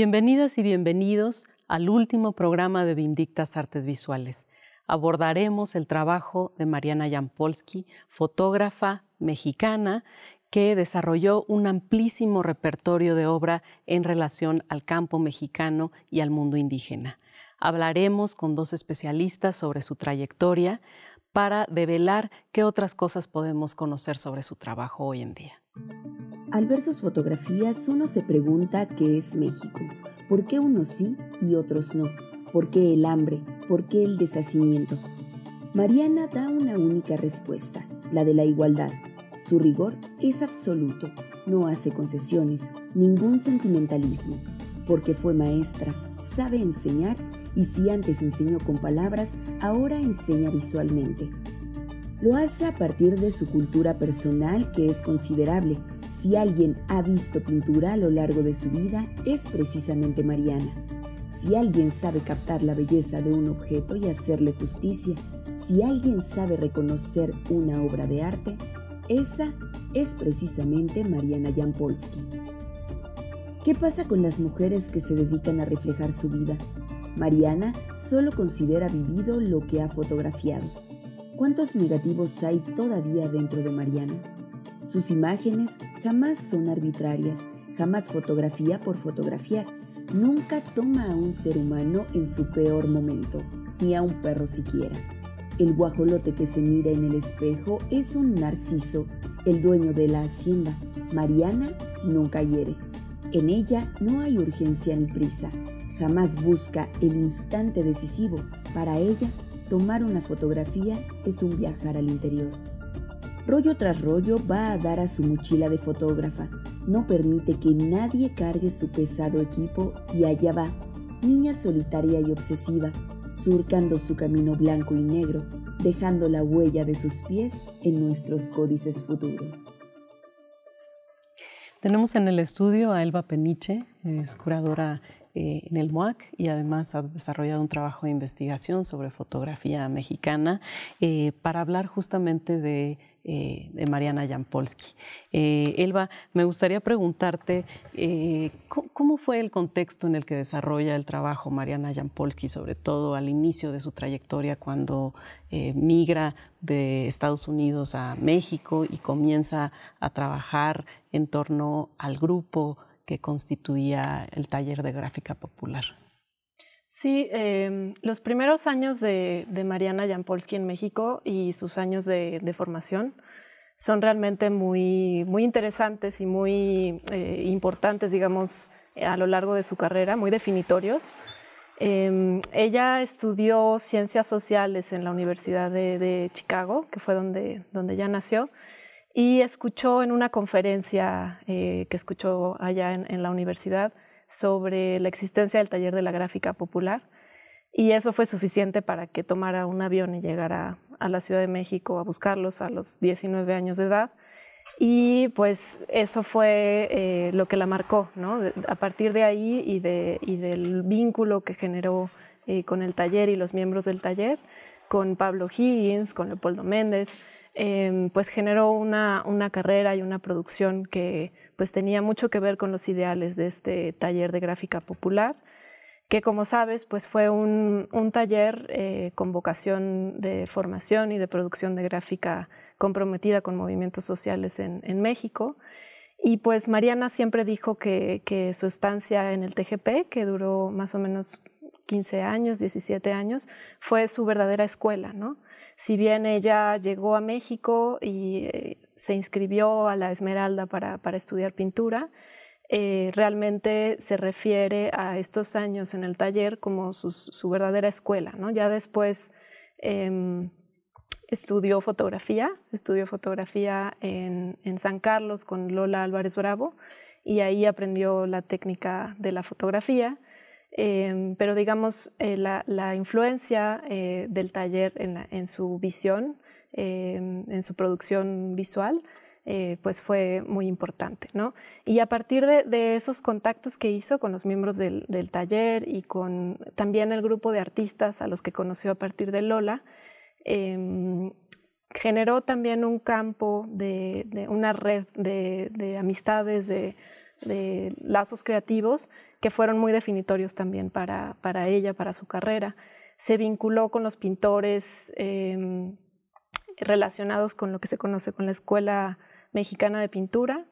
Bienvenidas y bienvenidos al último programa de Vindictas Artes Visuales. Abordaremos el trabajo de Mariana Jampolsky, fotógrafa mexicana que desarrolló un amplísimo repertorio de obra en relación al campo mexicano y al mundo indígena. Hablaremos con dos especialistas sobre su trayectoria para develar qué otras cosas podemos conocer sobre su trabajo hoy en día. Al ver sus fotografías uno se pregunta qué es México, por qué unos sí y otros no, por qué el hambre, por qué el deshacimiento. Mariana da una única respuesta, la de la igualdad. Su rigor es absoluto, no hace concesiones, ningún sentimentalismo, porque fue maestra, sabe enseñar y si antes enseñó con palabras, ahora enseña visualmente. Lo hace a partir de su cultura personal que es considerable, si alguien ha visto pintura a lo largo de su vida, es precisamente Mariana. Si alguien sabe captar la belleza de un objeto y hacerle justicia, si alguien sabe reconocer una obra de arte, esa es precisamente Mariana Jampolsky. ¿Qué pasa con las mujeres que se dedican a reflejar su vida? Mariana solo considera vivido lo que ha fotografiado. ¿Cuántos negativos hay todavía dentro de Mariana? Sus imágenes jamás son arbitrarias, jamás fotografía por fotografiar. Nunca toma a un ser humano en su peor momento, ni a un perro siquiera. El guajolote que se mira en el espejo es un narciso, el dueño de la hacienda. Mariana nunca hiere. En ella no hay urgencia ni prisa. Jamás busca el instante decisivo. Para ella, tomar una fotografía es un viajar al interior rollo tras rollo va a dar a su mochila de fotógrafa. No permite que nadie cargue su pesado equipo y allá va, niña solitaria y obsesiva, surcando su camino blanco y negro, dejando la huella de sus pies en nuestros códices futuros. Tenemos en el estudio a Elba Peniche, es curadora eh, en el MOAC y además ha desarrollado un trabajo de investigación sobre fotografía mexicana eh, para hablar justamente de, eh, Mariana Jampolsky. Elba, me gustaría preguntarte ¿cómo, fue el contexto en el que desarrolla el trabajo Mariana Jampolsky, sobre todo al inicio de su trayectoria cuando migra de Estados Unidos a México y comienza a trabajar en torno al grupo que constituía el taller de gráfica popular. Sí, em, los primeros años de, Mariana Jampolsky en México y sus años de, formación son realmente muy, interesantes y muy eh, importantes, digamos, a lo largo de su carrera, muy definitorios. Em, ella estudió ciencias sociales en la Universidad de, Chicago, que fue donde, donde ya nació, y escuchó en una conferencia eh, que escuchó allá en, la universidad sobre la existencia del taller de la gráfica popular y eso fue suficiente para que tomara un avión y llegara a, la Ciudad de México a buscarlos a los 19 años de edad y pues eso fue eh, lo que la marcó, ¿no? a partir de ahí y, y del vínculo que generó eh, con el taller y los miembros del taller, con Pablo Higgins, con Leopoldo Méndez, Em, pues generó una, carrera y una producción que pues, tenía mucho que ver con los ideales de este taller de gráfica popular, que como sabes pues fue un, taller eh, con vocación de formación y de producción de gráfica comprometida con movimientos sociales en, México. Y pues Mariana siempre dijo que, que su estancia en el TGP, que duró más o menos 15 años, 17 años, fue su verdadera escuela, ¿no? Si bien ella llegó a México y eh, se inscribió a la Esmeralda para, estudiar pintura, eh, realmente se refiere a estos años en el taller como su, verdadera escuela. ¿no? Ya después em, estudió fotografía, estudió fotografía en, en, San Carlos con Lola Álvarez Bravo y ahí aprendió la técnica de la fotografía Em, pero digamos, eh, la, la, influencia eh, del taller en, en su visión, em, en su producción visual, eh, pues fue muy importante. ¿no? Y a partir de, de, esos contactos que hizo con los miembros del, del, taller y con también el grupo de artistas a los que conoció a partir de Lola, em, generó también un campo de, una red de, de amistades, de de lazos creativos que fueron muy definitorios también para, para ella, para su carrera. Se vinculó con los pintores em, relacionados con lo que se conoce con la Escuela Mexicana de Pintura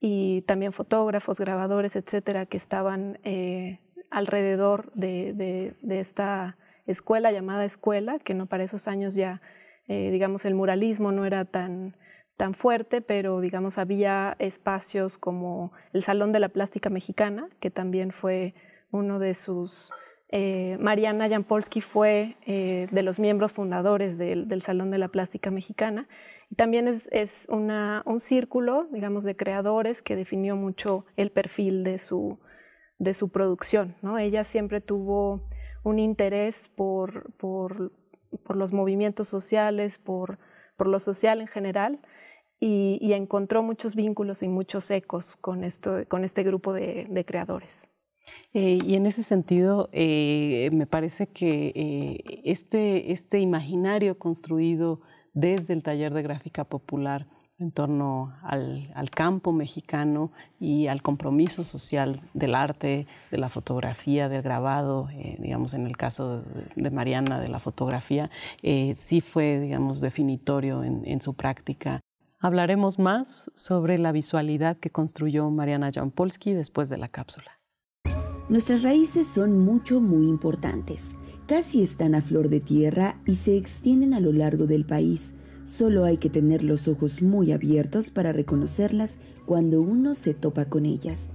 y también fotógrafos, grabadores, etcétera, que estaban eh, alrededor de, de, esta escuela llamada escuela, que no para esos años ya, eh, digamos, el muralismo no era tan tan fuerte, pero digamos había espacios como el Salón de la Plástica Mexicana, que también fue uno de sus... Eh, Mariana Jampolsky fue eh, de los miembros fundadores del, Salón de la Plástica Mexicana. Y también es, un círculo, digamos, de creadores que definió mucho el perfil de su, producción. ¿no? Ella siempre tuvo un interés por, los movimientos sociales, por lo social en general y, encontró muchos vínculos y muchos ecos con, esto, con este grupo de, creadores. Eh, y en ese sentido, eh, me parece que eh, este, este imaginario construido desde el taller de gráfica popular en torno al, campo mexicano y al compromiso social del arte, de la fotografía, del grabado, digamos en el caso de, Mariana de la fotografía, sí fue digamos definitorio en su práctica Hablaremos más sobre la visualidad que construyó Mariana Jampolsky después de la cápsula. Nuestras raíces son mucho, muy importantes. Casi están a flor de tierra y se extienden a lo largo del país. Solo hay que tener los ojos muy abiertos para reconocerlas cuando uno se topa con ellas.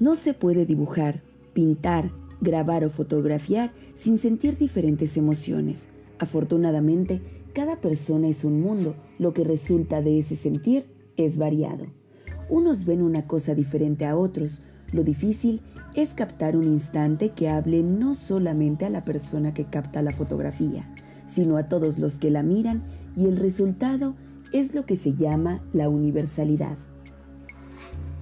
No se puede dibujar, pintar, grabar o fotografiar sin sentir diferentes emociones. Afortunadamente, cada persona es un mundo, lo que resulta de ese sentir es variado. Unos ven una cosa diferente a otros, lo difícil es captar un instante que hable no solamente a la persona que capta la fotografía, sino a todos los que la miran y el resultado es lo que se llama la universalidad.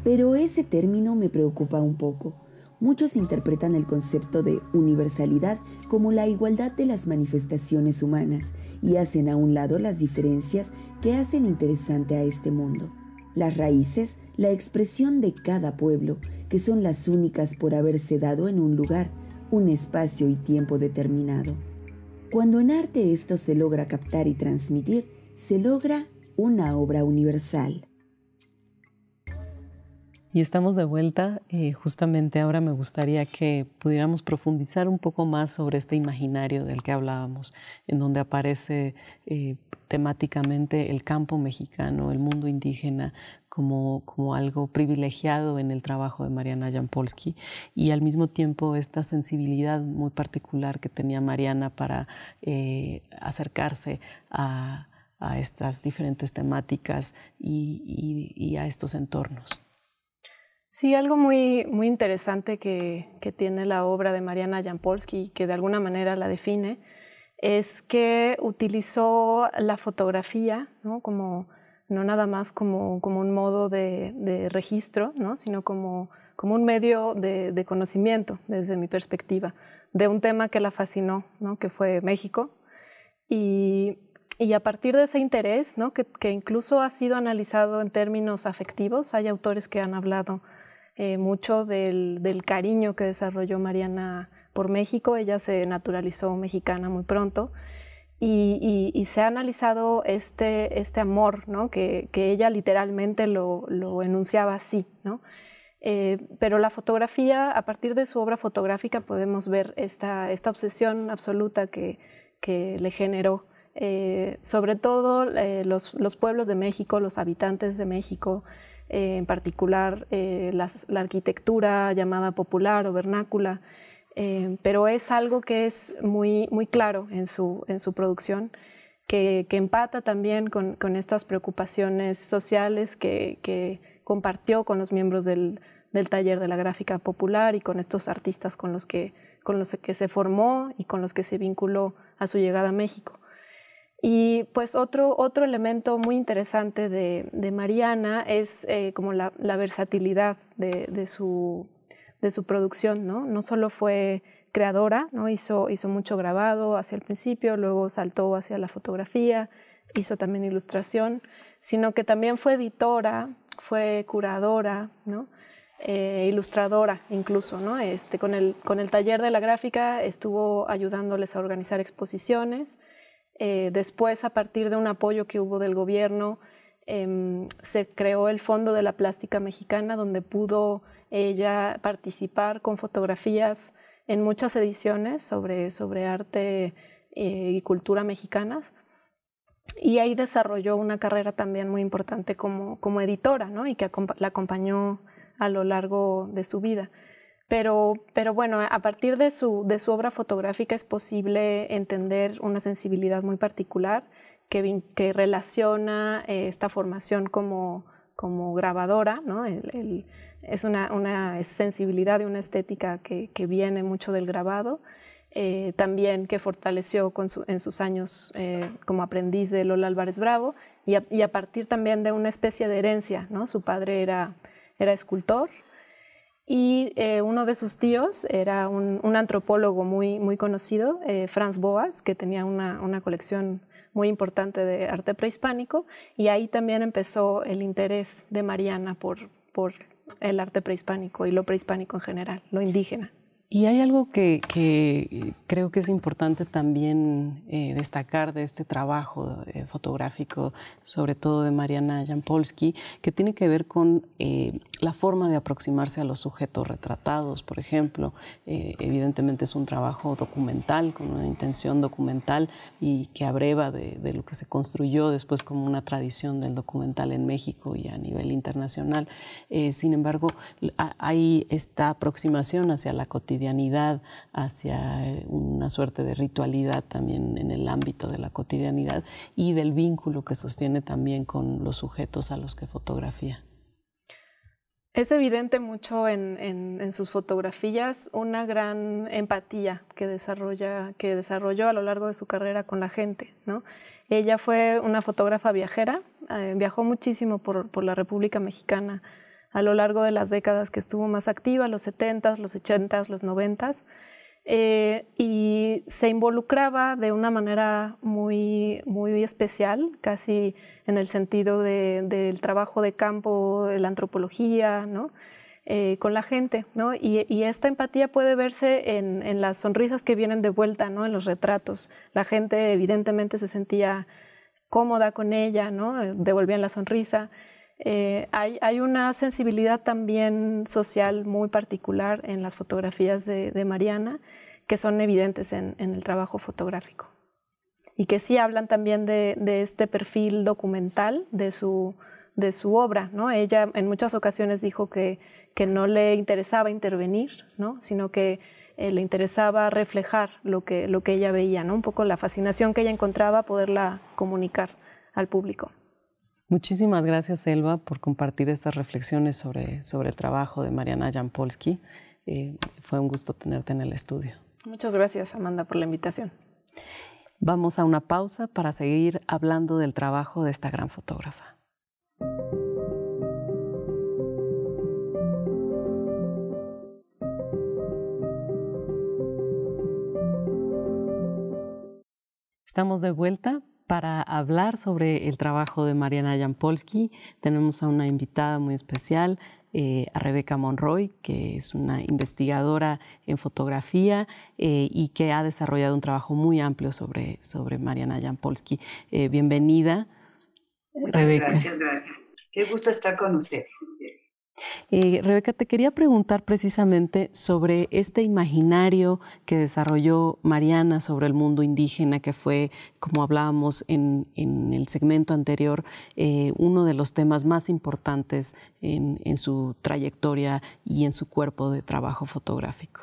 Pero ese término me preocupa un poco. Muchos interpretan el concepto de universalidad como la igualdad de las manifestaciones humanas y hacen a un lado las diferencias que hacen interesante a este mundo. Las raíces, la expresión de cada pueblo, que son las únicas por haberse dado en un lugar, un espacio y tiempo determinado. Cuando en arte esto se logra captar y transmitir, se logra una obra universal. Y estamos de vuelta. Eh, justamente ahora me gustaría que pudiéramos profundizar un poco más sobre este imaginario del que hablábamos, en donde aparece eh, temáticamente el campo mexicano, el mundo indígena, como, algo privilegiado en el trabajo de Mariana Jampolsky y al mismo tiempo esta sensibilidad muy particular que tenía Mariana para eh, acercarse a, estas diferentes temáticas y a estos entornos. Sí, algo muy, muy interesante que, tiene la obra de Mariana Jampolsky, que de alguna manera la define, es que utilizó la fotografía ¿no? como no nada más como, como un modo de, registro, ¿no? sino como, como un medio de, conocimiento, desde mi perspectiva, de un tema que la fascinó, que fue México. Y, a partir de ese interés, que, incluso ha sido analizado en términos afectivos, hay autores que han hablado eh, mucho del, cariño que desarrolló Mariana por México. Ella se naturalizó mexicana muy pronto y, se ha analizado este, este amor, ¿no? que, ella literalmente lo, lo enunciaba así. ¿no? Eh, pero la fotografía, a partir de su obra fotográfica, podemos ver esta, esta obsesión absoluta que, que le generó. Eh, sobre todo los, los pueblos de México, los habitantes de México, eh, en particular eh, la, arquitectura llamada popular o vernácula, eh, pero es algo que es muy, muy claro en su, en su producción, que, empata también con, estas preocupaciones sociales que, compartió con los miembros del, del, taller de la gráfica popular y con estos artistas con los, que, con los que se formó y con los que se vinculó a su llegada a México. Y pues otro, otro elemento muy interesante de, Mariana es eh, como la, versatilidad de, su, de, su, producción, ¿no? No solo fue creadora, ¿no? hizo, hizo mucho grabado hacia el principio, luego saltó hacia la fotografía, hizo también ilustración, sino que también fue editora, fue curadora, ¿no? Eh, ilustradora incluso, ¿no? Este, con, el, con el taller de la gráfica estuvo ayudándoles a organizar exposiciones, eh, después, a partir de un apoyo que hubo del gobierno, em, se creó el Fondo de la Plástica Mexicana, donde pudo ella participar con fotografías en muchas ediciones sobre, arte eh, y cultura mexicanas. Y ahí desarrolló una carrera también muy importante como, como editora, ¿no? Y que la acompañó a lo largo de su vida. Pero, pero bueno, a partir de su, de su obra fotográfica es posible entender una sensibilidad muy particular que, relaciona eh, esta formación como, como grabadora, ¿no? es una, una, sensibilidad y una estética que, que viene mucho del grabado. Eh, también que fortaleció en sus años eh, como aprendiz de Lola Álvarez Bravo y a, y a, partir también de una especie de herencia, ¿no? Su padre era, era escultor y eh, uno de sus tíos era un, antropólogo muy, conocido, eh, Franz Boas, que tenía una, colección muy importante de arte prehispánico, y ahí también empezó el interés de Mariana por, por el arte prehispánico y lo prehispánico en general, lo indígena. Y hay algo que, creo que es importante también eh, destacar de este trabajo eh, fotográfico, sobre todo de Mariana Jampolsky, que tiene que ver con eh, la forma de aproximarse a los sujetos retratados, por ejemplo. evidentemente es un trabajo documental, con una intención documental y que abreva de, de lo que se construyó después como una tradición del documental en México y a nivel internacional. sin embargo, hay esta aproximación hacia la cotidianidad hacia eh, una suerte de ritualidad también en el ámbito de la cotidianidad y del vínculo que sostiene también con los sujetos a los que fotografía. Es evidente mucho en, sus fotografías una gran empatía que, desarrolla, que desarrolló a lo largo de su carrera con la gente. ¿no? Ella fue una fotógrafa viajera, eh, viajó muchísimo por, por la República Mexicana a lo largo de las décadas que estuvo más activa, los 70 los 80s, los 90 eh, y se involucraba de una manera muy, muy especial, casi en el sentido del trabajo de campo, de la antropología, eh, con la gente, Y, esta empatía puede verse en, las sonrisas que vienen de vuelta, ¿no? En los retratos. La gente evidentemente se sentía cómoda con ella, ¿no? Eh, devolvían la sonrisa. Eh, hay, una sensibilidad también social muy particular en las fotografías de, Mariana que son evidentes en, el trabajo fotográfico y que sí hablan también de, este perfil documental de su, de su obra. ¿no? Ella en muchas ocasiones dijo que, que no le interesaba intervenir, ¿no? sino que eh, le interesaba reflejar lo que, lo que ella veía, ¿no? un poco la fascinación que ella encontraba poderla comunicar al público. Muchísimas gracias, Elba, por compartir estas reflexiones sobre, el trabajo de Mariana Jampolsky. Eh, fue un gusto tenerte en el estudio. Muchas gracias, Amanda, por la invitación. Vamos a una pausa para seguir hablando del trabajo de esta gran fotógrafa. Estamos de vuelta para hablar sobre el trabajo de Mariana Jampolsky, tenemos a una invitada muy especial, eh, a Rebeca Monroy, que es una investigadora en fotografía eh, y que ha desarrollado un trabajo muy amplio sobre, sobre Mariana Jampolsky. Eh, bienvenida. Muchas gracias, gracias. Qué gusto estar con ustedes. Eh, Rebeca, te quería preguntar precisamente sobre este imaginario que desarrolló Mariana sobre el mundo indígena, que fue, como hablábamos en, el segmento anterior, eh, uno de los temas más importantes en, en su trayectoria y en su cuerpo de trabajo fotográfico.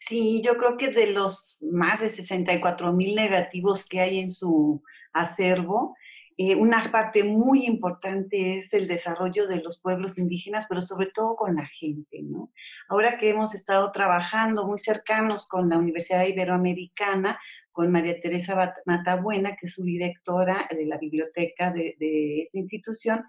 Sí, yo creo que de los más de 64 mil negativos que hay en su acervo, eh, una parte muy importante es el desarrollo de los pueblos indígenas, pero sobre todo con la gente, ¿no? Ahora que hemos estado trabajando muy cercanos con la Universidad Iberoamericana, con María Teresa Matabuena, que es su directora de la biblioteca de esa institución,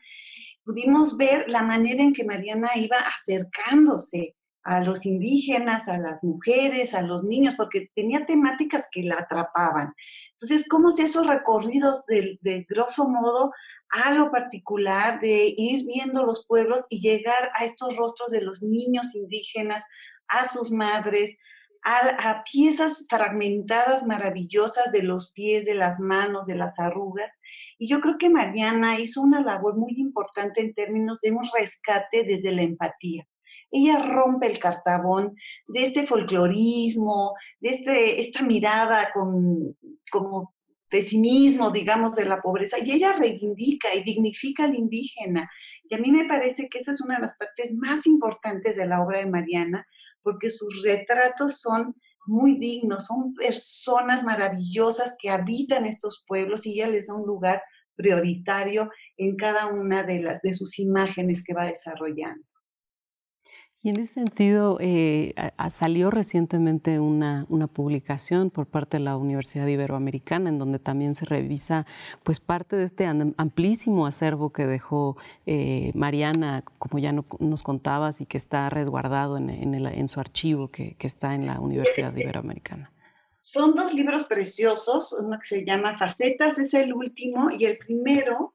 pudimos ver la manera en que Mariana iba acercándose a los indígenas, a las mujeres, a los niños, porque tenía temáticas que la atrapaban. Entonces, ¿cómo se esos recorridos de, grosso modo a lo particular, de ir viendo los pueblos y llegar a estos rostros de los niños indígenas, a sus madres, a, a piezas fragmentadas maravillosas de los pies, de las manos, de las arrugas. Y yo creo que Mariana hizo una labor muy importante en términos de un rescate desde la empatía ella rompe el cartabón de este folclorismo, de este, esta mirada con, como pesimismo, digamos, de la pobreza, y ella reivindica y dignifica al indígena. Y a mí me parece que esa es una de las partes más importantes de la obra de Mariana, porque sus retratos son muy dignos, son personas maravillosas que habitan estos pueblos y ella les da un lugar prioritario en cada una de, las, de sus imágenes que va desarrollando. Y en ese sentido, eh, salió recientemente una, publicación por parte de la Universidad Iberoamericana, en donde también se revisa pues, parte de este amplísimo acervo que dejó eh, Mariana, como ya nos contabas, y que está resguardado en, en, su archivo que, está en la Universidad Iberoamericana. Son dos libros preciosos, uno que se llama Facetas, es el último, y el primero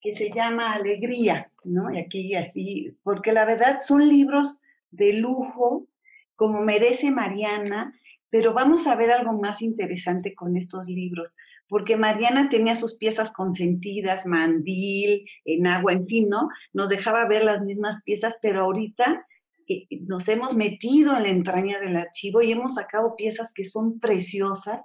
que se llama Alegría, ¿no? Y aquí así, porque la verdad son libros de lujo, como merece Mariana, pero vamos a ver algo más interesante con estos libros, porque Mariana tenía sus piezas consentidas, mandil, en agua, en fin, Nos dejaba ver las mismas piezas, pero ahorita eh, nos hemos metido en la entraña del archivo y hemos sacado piezas que son preciosas.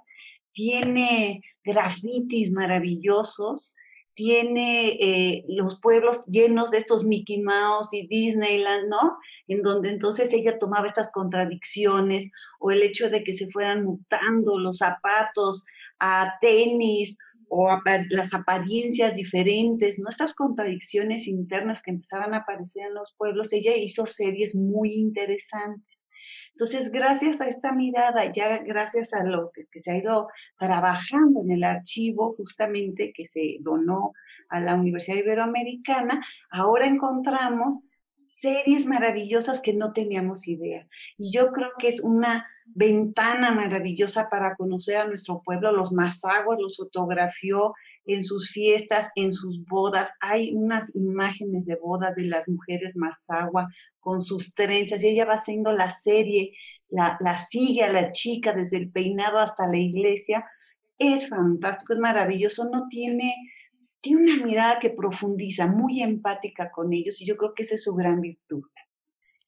Tiene grafitis maravillosos, tiene eh, los pueblos llenos de estos Mickey Mouse y Disneyland, ¿no? En donde entonces ella tomaba estas contradicciones o el hecho de que se fueran mutando los zapatos a tenis o las apariencias diferentes, ¿no? Estas contradicciones internas que empezaban a aparecer en los pueblos, ella hizo series muy interesantes. Entonces, gracias a esta mirada, ya gracias a lo que, se ha ido trabajando en el archivo justamente que se donó a la Universidad Iberoamericana, ahora encontramos series maravillosas que no teníamos idea. Y yo creo que es una ventana maravillosa para conocer a nuestro pueblo. Los mazaguas los fotografió en sus fiestas, en sus bodas. Hay unas imágenes de bodas de las mujeres mazagua con sus trenzas y ella va haciendo la serie, la, la sigue a la chica desde el peinado hasta la iglesia. Es fantástico, es maravilloso, no tiene, tiene una mirada que profundiza, muy empática con ellos y yo creo que esa es su gran virtud.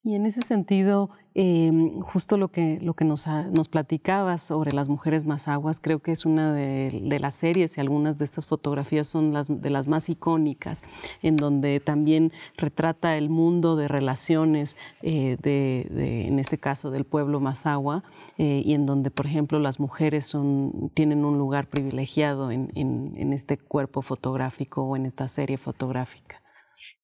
Y en ese sentido, em, justo lo que, lo que nos, platicaba platicabas sobre las mujeres más creo que es una de, las series y algunas de estas fotografías son las, de las más icónicas, en donde también retrata el mundo de relaciones, eh, de, en este caso del pueblo masagua, eh, y en donde, por ejemplo, las mujeres tienen un lugar privilegiado en este cuerpo fotográfico o en esta serie fotográfica.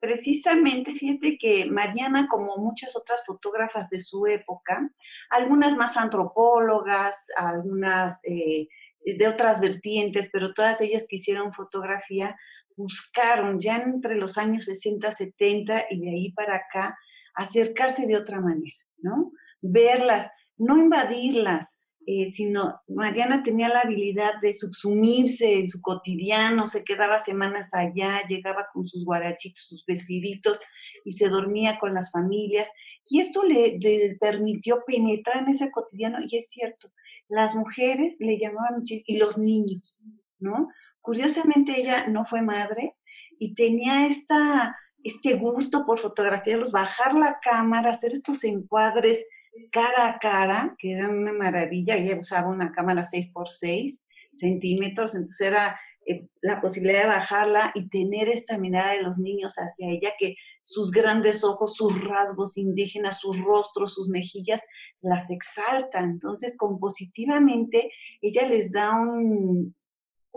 Precisamente, fíjate que Mariana, como muchas otras fotógrafas de su época, algunas más antropólogas, algunas eh, de otras vertientes, pero todas ellas que hicieron fotografía, buscaron ya entre los años 60, 70 y de ahí para acá acercarse de otra manera, ¿no? Verlas, no invadirlas, eh, sino Mariana tenía la habilidad de subsumirse en su cotidiano, se quedaba semanas allá, llegaba con sus guarachitos, sus vestiditos y se dormía con las familias. Y esto le, permitió penetrar en ese cotidiano y es cierto, las mujeres le llamaban muchísimo y los niños, ¿no? Curiosamente ella no fue madre y tenía esta, este gusto por fotografiarlos, bajar la cámara, hacer estos encuadres cara a cara, que era una maravilla, ella usaba una cámara 6x6 centímetros, entonces era eh, la posibilidad de bajarla y tener esta mirada de los niños hacia ella, que sus grandes ojos, sus rasgos indígenas, sus rostros, sus mejillas, las exalta. Entonces, compositivamente, ella les da un,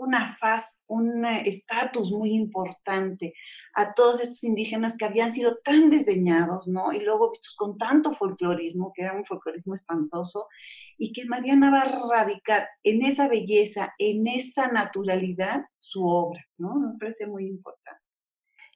una faz, un eh, estatus muy importante a todos estos indígenas que habían sido tan desdeñados, ¿no? Y luego vistos con tanto folclorismo, que era un folclorismo espantoso, y que Mariana va a radicar en esa belleza, en esa naturalidad, su obra, ¿no? Me parece muy importante.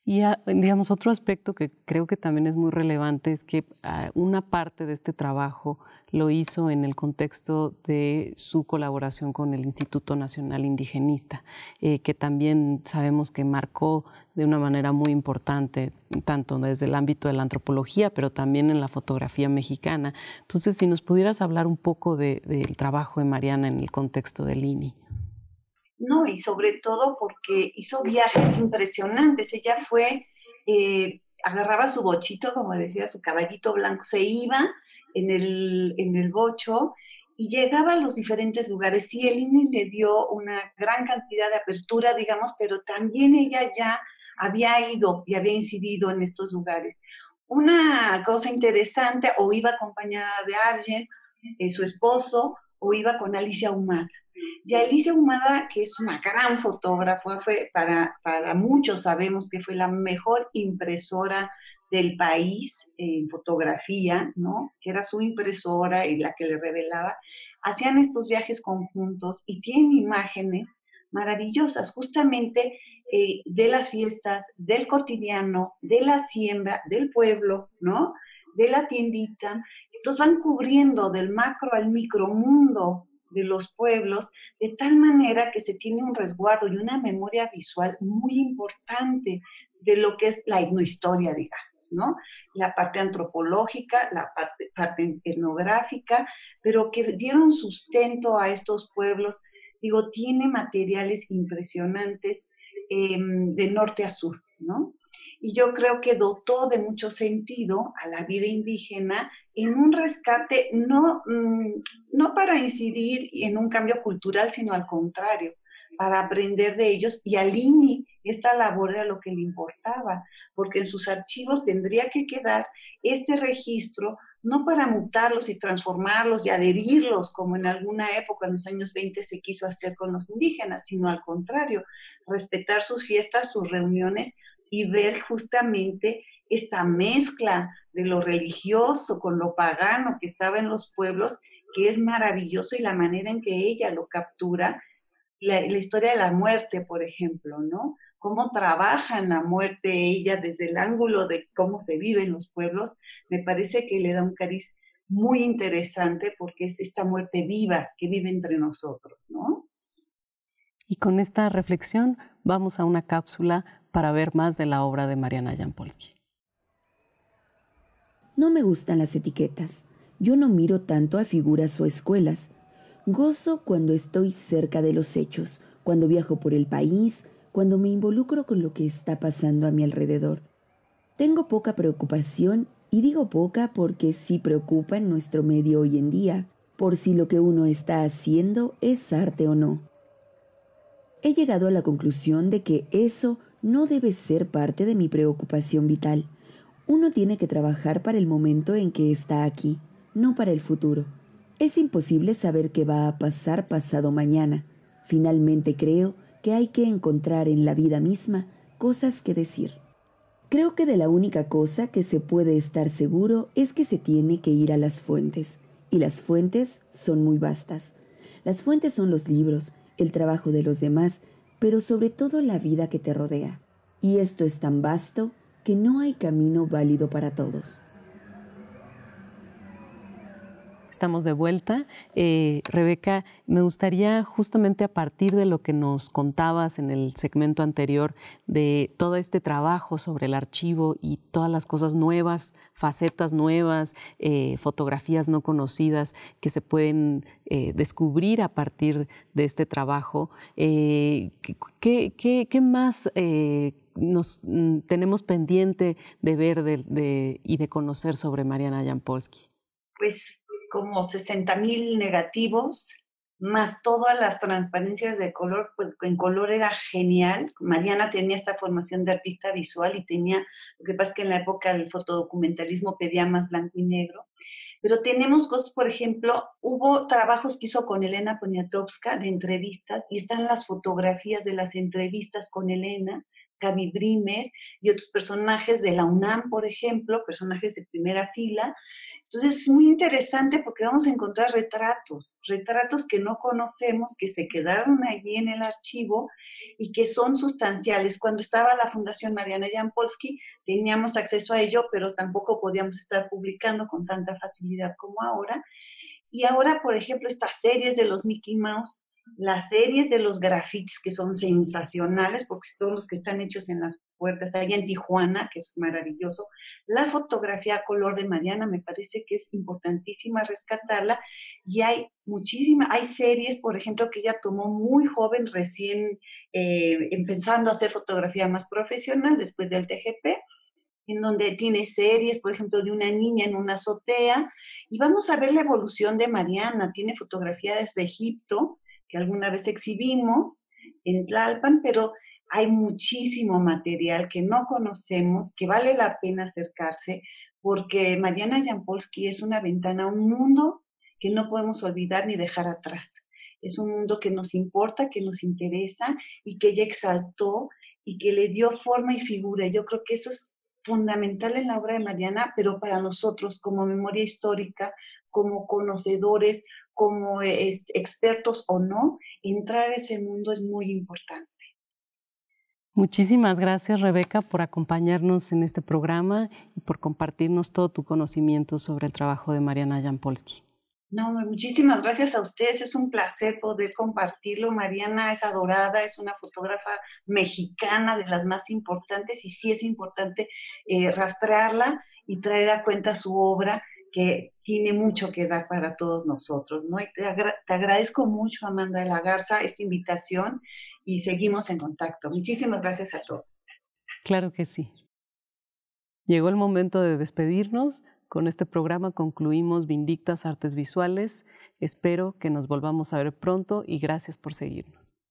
Y digamos, otro aspecto que creo que también es muy relevante es que ah, una parte de este trabajo lo hizo en el contexto de su colaboración con el Instituto Nacional Indigenista, eh, que también sabemos que marcó de una manera muy importante, tanto desde el ámbito de la antropología, pero también en la fotografía mexicana. Entonces, si nos pudieras hablar un poco del trabajo de Mariana en el contexto del INI. No, y sobre todo porque hizo viajes impresionantes. Ella fue, eh, agarraba su bochito, como decía, su caballito blanco, se iba en el, bocho y llegaba a los diferentes lugares. Sí, el INE le dio una gran cantidad de apertura, digamos, pero también ella ya había ido y había incidido en estos lugares. Una cosa interesante, o iba acompañada de Arjen, eh, su esposo, o iba con Alicia Humana. Y Alicia Humada, que es una gran fotógrafa, fue para, para muchos sabemos que fue la mejor impresora del país en fotografía, ¿no? Que era su impresora y la que le revelaba. Hacían estos viajes conjuntos y tienen imágenes maravillosas, justamente eh, de las fiestas, del cotidiano, de la hacienda, del pueblo, ¿no? De la tiendita. Entonces van cubriendo del macro al micromundo de los pueblos, de tal manera que se tiene un resguardo y una memoria visual muy importante de lo que es la etnohistoria, digamos, ¿no? La parte antropológica, la parte, etnográfica, pero que dieron sustento a estos pueblos. Digo, tiene materiales impresionantes em, de norte a sur, ¿no? y yo creo que dotó de mucho sentido a la vida indígena en un rescate no, mm, no para incidir en un cambio cultural, sino al contrario, para aprender de ellos y a esta labor era lo que le importaba, porque en sus archivos tendría que quedar este registro, no para mutarlos y transformarlos y adherirlos, como en alguna época, en los años 20, se quiso hacer con los indígenas, sino al contrario, respetar sus fiestas, sus reuniones, y ver justamente esta mezcla de lo religioso con lo pagano que estaba en los pueblos, que es maravilloso y la manera en que ella lo captura, la, historia de la muerte, por ejemplo, ¿no? Cómo trabaja en la muerte ella desde el ángulo de cómo se vive en los pueblos, me parece que le da un cariz muy interesante porque es esta muerte viva que vive entre nosotros, ¿no? Y con esta reflexión vamos a una cápsula para ver más de la obra de Mariana Jampolsky. No me gustan las etiquetas. Yo no miro tanto a figuras o escuelas. Gozo cuando estoy cerca de los hechos, cuando viajo por el país, cuando me involucro con lo que está pasando a mi alrededor. Tengo poca preocupación y digo poca porque sí preocupa en nuestro medio hoy en día, por si lo que uno está haciendo es arte o no he llegado a la conclusión de que eso no debe ser parte de mi preocupación vital. Uno tiene que trabajar para el momento en que está aquí, no para el futuro. Es imposible saber qué va a pasar pasado mañana. Finalmente creo que hay que encontrar en la vida misma cosas que decir. Creo que de la única cosa que se puede estar seguro es que se tiene que ir a las fuentes, y las fuentes son muy vastas. Las fuentes son los libros, el trabajo de los demás, pero sobre todo la vida que te rodea. Y esto es tan vasto que no hay camino válido para todos. Estamos de vuelta. Eh, Rebeca, me gustaría justamente a partir de lo que nos contabas en el segmento anterior de todo este trabajo sobre el archivo y todas las cosas nuevas, facetas nuevas, eh, fotografías no conocidas que se pueden eh, descubrir a partir de este trabajo. ¿qué, más nos mm, tenemos pendiente de ver y de conocer sobre Mariana Jampolsky? Pues como 60.000 mil negativos, más todas las transparencias de color, porque en color era genial. Mariana tenía esta formación de artista visual y tenía, lo que pasa es que en la época del fotodocumentalismo pedía más blanco y negro. Pero tenemos cosas, por ejemplo, hubo trabajos que hizo con Elena Poniatowska de entrevistas y están las fotografías de las entrevistas con Elena, Gaby Brimer y otros personajes de la UNAM, por ejemplo, personajes de primera fila. Entonces es muy interesante porque vamos a encontrar retratos, retratos que no conocemos, que se quedaron allí en el archivo y que son sustanciales. Cuando estaba la Fundación Mariana Jampolsky teníamos acceso a ello, pero tampoco podíamos estar publicando con tanta facilidad como ahora. Y ahora, por ejemplo, estas series de los Mickey Mouse las series de los grafitis que son sensacionales, porque son los que están hechos en las puertas, Hay en Tijuana, que es maravilloso. La fotografía a color de Mariana me parece que es importantísima rescatarla. Y hay muchísimas, hay series, por ejemplo, que ella tomó muy joven, recién eh, empezando a hacer fotografía más profesional después del TGP en donde tiene series, por ejemplo, de una niña en una azotea, y vamos a ver la evolución de Mariana, tiene fotografías desde Egipto, que alguna vez exhibimos en Tlalpan, pero hay muchísimo material que no conocemos, que vale la pena acercarse, porque Mariana Jampolsky es una ventana a un mundo que no podemos olvidar ni dejar atrás. Es un mundo que nos importa, que nos interesa y que ella exaltó y que le dio forma y figura. Yo creo que eso es fundamental en la obra de Mariana, pero para nosotros como memoria histórica, como conocedores, como e, expertos o no, entrar a ese mundo es muy importante. Muchísimas gracias, Rebeca, por acompañarnos en este programa y por compartirnos todo tu conocimiento sobre el trabajo de Mariana Jampolsky. No, muchísimas gracias a ustedes. Es un placer poder compartirlo. Mariana es adorada, es una fotógrafa mexicana de las más importantes y sí es importante eh, rastrearla y traer a cuenta su obra que tiene mucho que dar para todos nosotros, ¿no? te, te agradezco mucho, Amanda de la Garza, esta invitación y seguimos en contacto. Muchísimas gracias a todos. Claro que sí. Llegó el momento de despedirnos. Con este programa concluimos Vindictas Artes Visuales. Espero que nos volvamos a ver pronto y gracias por seguirnos.